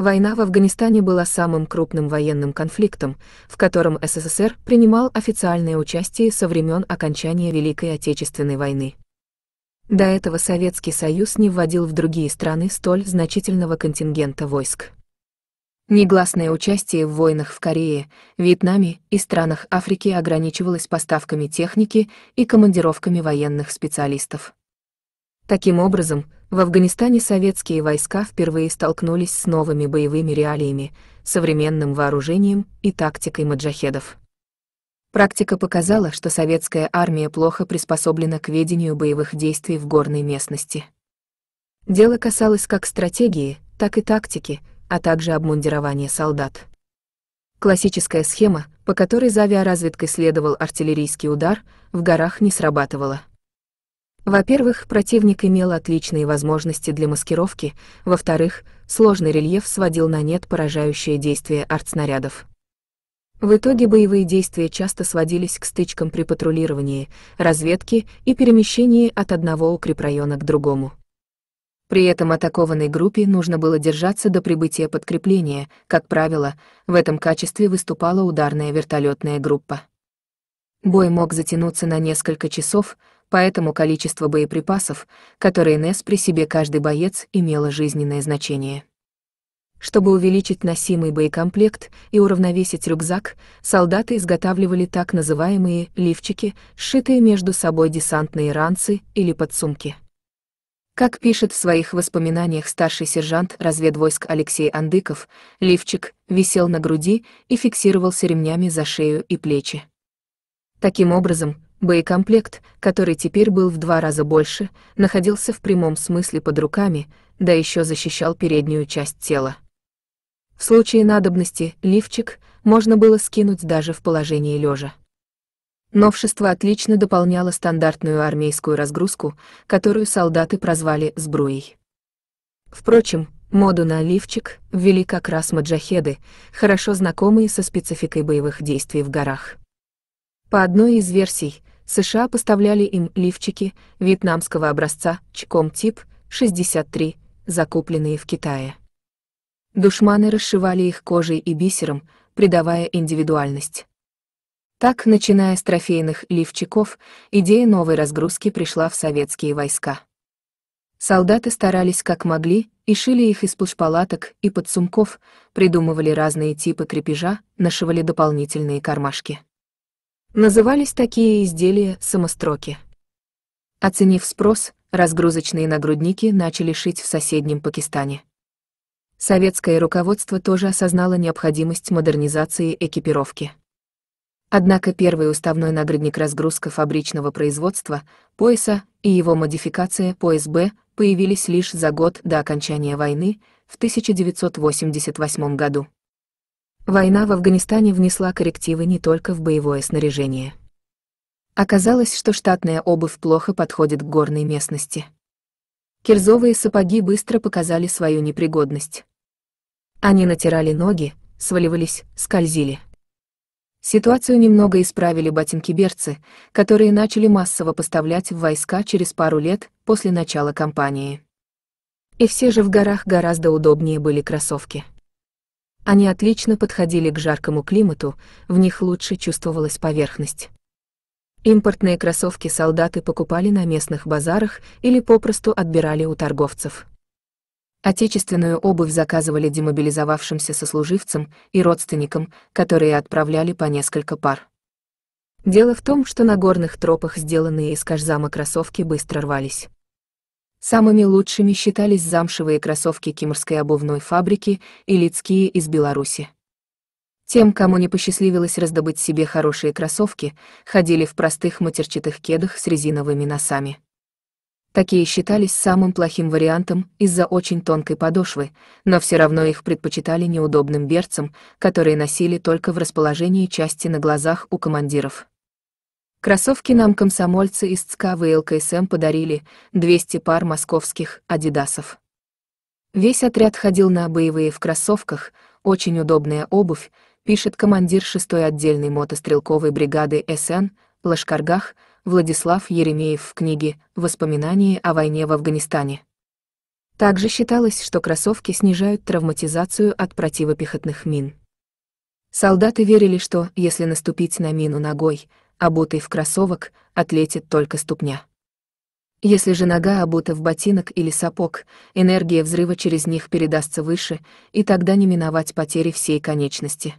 Война в Афганистане была самым крупным военным конфликтом, в котором СССР принимал официальное участие со времен окончания Великой Отечественной войны. До этого Советский Союз не вводил в другие страны столь значительного контингента войск. Негласное участие в войнах в Корее, Вьетнаме и странах Африки ограничивалось поставками техники и командировками военных специалистов. Таким образом, в Афганистане советские войска впервые столкнулись с новыми боевыми реалиями, современным вооружением и тактикой маджахедов. Практика показала, что советская армия плохо приспособлена к ведению боевых действий в горной местности. Дело касалось как стратегии, так и тактики, а также обмундирования солдат. Классическая схема, по которой за авиаразведкой следовал артиллерийский удар, в горах не срабатывала. Во-первых, противник имел отличные возможности для маскировки, во-вторых, сложный рельеф сводил на нет поражающее действие артснарядов. В итоге боевые действия часто сводились к стычкам при патрулировании, разведке и перемещении от одного укрепрайона к другому. При этом атакованной группе нужно было держаться до прибытия подкрепления, как правило, в этом качестве выступала ударная вертолетная группа. Бой мог затянуться на несколько часов, поэтому количество боеприпасов, которые нес при себе каждый боец, имело жизненное значение. Чтобы увеличить носимый боекомплект и уравновесить рюкзак, солдаты изготавливали так называемые «лифчики», сшитые между собой десантные ранцы или подсумки. Как пишет в своих воспоминаниях старший сержант разведвойск Алексей Андыков, лифчик висел на груди и фиксировался ремнями за шею и плечи. Таким образом, Боекомплект, который теперь был в два раза больше, находился в прямом смысле под руками, да еще защищал переднюю часть тела. В случае надобности лифчик можно было скинуть даже в положении лежа. Новшество отлично дополняло стандартную армейскую разгрузку, которую солдаты прозвали «сбруей». Впрочем, моду на лифчик ввели как раз маджахеды, хорошо знакомые со спецификой боевых действий в горах. По одной из версий, США поставляли им лифчики вьетнамского образца Чком тип 63, закупленные в Китае. Душманы расшивали их кожей и бисером, придавая индивидуальность. Так, начиная с трофейных лифчиков, идея новой разгрузки пришла в советские войска. Солдаты старались как могли и шили их из пушпалаток и подсумков, придумывали разные типы крепежа, нашивали дополнительные кармашки. Назывались такие изделия самостроки. Оценив спрос, разгрузочные нагрудники начали шить в соседнем Пакистане. Советское руководство тоже осознало необходимость модернизации экипировки. Однако первый уставной нагрудник разгрузка фабричного производства, пояса и его модификация пояс Б появились лишь за год до окончания войны в 1988 году. Война в Афганистане внесла коррективы не только в боевое снаряжение. Оказалось, что штатная обувь плохо подходит к горной местности. Кирзовые сапоги быстро показали свою непригодность. Они натирали ноги, сваливались, скользили. Ситуацию немного исправили ботинки-берцы, которые начали массово поставлять в войска через пару лет после начала кампании. И все же в горах гораздо удобнее были кроссовки. Они отлично подходили к жаркому климату, в них лучше чувствовалась поверхность. Импортные кроссовки солдаты покупали на местных базарах или попросту отбирали у торговцев. Отечественную обувь заказывали демобилизовавшимся сослуживцам и родственникам, которые отправляли по несколько пар. Дело в том, что на горных тропах сделанные из кожзама кроссовки быстро рвались. Самыми лучшими считались замшевые кроссовки кимрской обувной фабрики и лицкие из Беларуси. Тем, кому не посчастливилось раздобыть себе хорошие кроссовки, ходили в простых матерчатых кедах с резиновыми носами. Такие считались самым плохим вариантом из-за очень тонкой подошвы, но все равно их предпочитали неудобным берцам, которые носили только в расположении части на глазах у командиров. Кроссовки нам комсомольцы из ЦК ВЛКСМ подарили 200 пар московских «Адидасов». Весь отряд ходил на боевые в кроссовках, очень удобная обувь, пишет командир 6-й отдельной мотострелковой бригады СН Лашкаргах Владислав Еремеев в книге «Воспоминания о войне в Афганистане». Также считалось, что кроссовки снижают травматизацию от противопехотных мин. Солдаты верили, что, если наступить на мину ногой, обутой в кроссовок, отлетит только ступня. Если же нога обута в ботинок или сапог, энергия взрыва через них передастся выше, и тогда не миновать потери всей конечности.